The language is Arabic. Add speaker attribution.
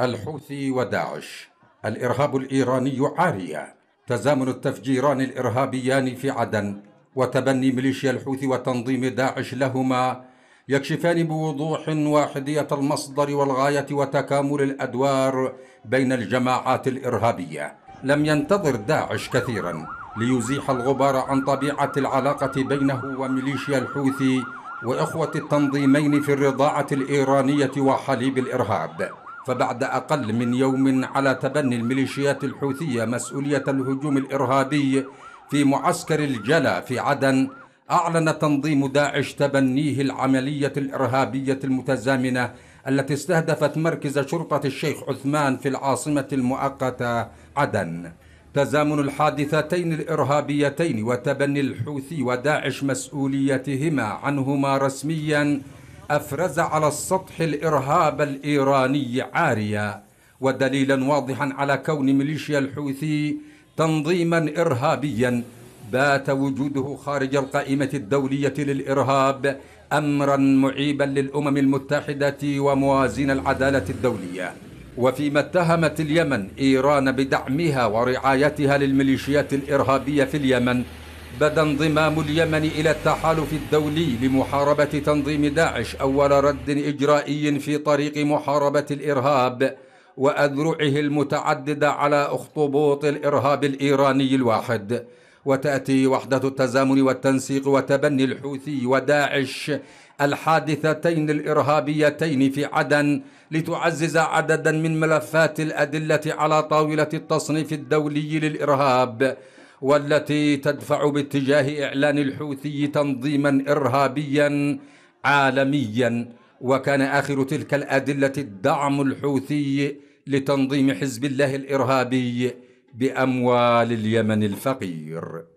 Speaker 1: الحوثي وداعش الإرهاب الإيراني عارية تزامن التفجيران الإرهابيان في عدن وتبني ميليشيا الحوثي وتنظيم داعش لهما يكشفان بوضوح واحدية المصدر والغاية وتكامل الأدوار بين الجماعات الإرهابية لم ينتظر داعش كثيرا ليزيح الغبار عن طبيعة العلاقة بينه وميليشيا الحوثي وإخوة التنظيمين في الرضاعة الإيرانية وحليب الإرهاب فبعد أقل من يوم على تبني الميليشيات الحوثية مسؤولية الهجوم الإرهابي في معسكر الجلا في عدن أعلن تنظيم داعش تبنيه العملية الإرهابية المتزامنة التي استهدفت مركز شرطة الشيخ عثمان في العاصمة المؤقتة عدن تزامن الحادثتين الإرهابيتين وتبني الحوثي وداعش مسؤوليتهما عنهما رسميا أفرز على السطح الإرهاب الإيراني عاريا ودليلا واضحا على كون ميليشيا الحوثي تنظيما إرهابيا بات وجوده خارج القائمة الدولية للإرهاب أمرا معيبا للأمم المتحدة وموازين العدالة الدولية وفيما اتهمت اليمن إيران بدعمها ورعايتها للميليشيات الإرهابية في اليمن بدا انضمام اليمن إلى التحالف الدولي لمحاربة تنظيم داعش أول رد إجرائي في طريق محاربة الإرهاب وأذرعه المتعددة على أخطبوط الإرهاب الإيراني الواحد وتأتي وحدة التزامن والتنسيق وتبني الحوثي وداعش الحادثتين الإرهابيتين في عدن لتعزز عددا من ملفات الأدلة على طاولة التصنيف الدولي للإرهاب والتي تدفع باتجاه إعلان الحوثي تنظيما إرهابيا عالميا وكان آخر تلك الأدلة الدعم الحوثي لتنظيم حزب الله الإرهابي بأموال اليمن الفقير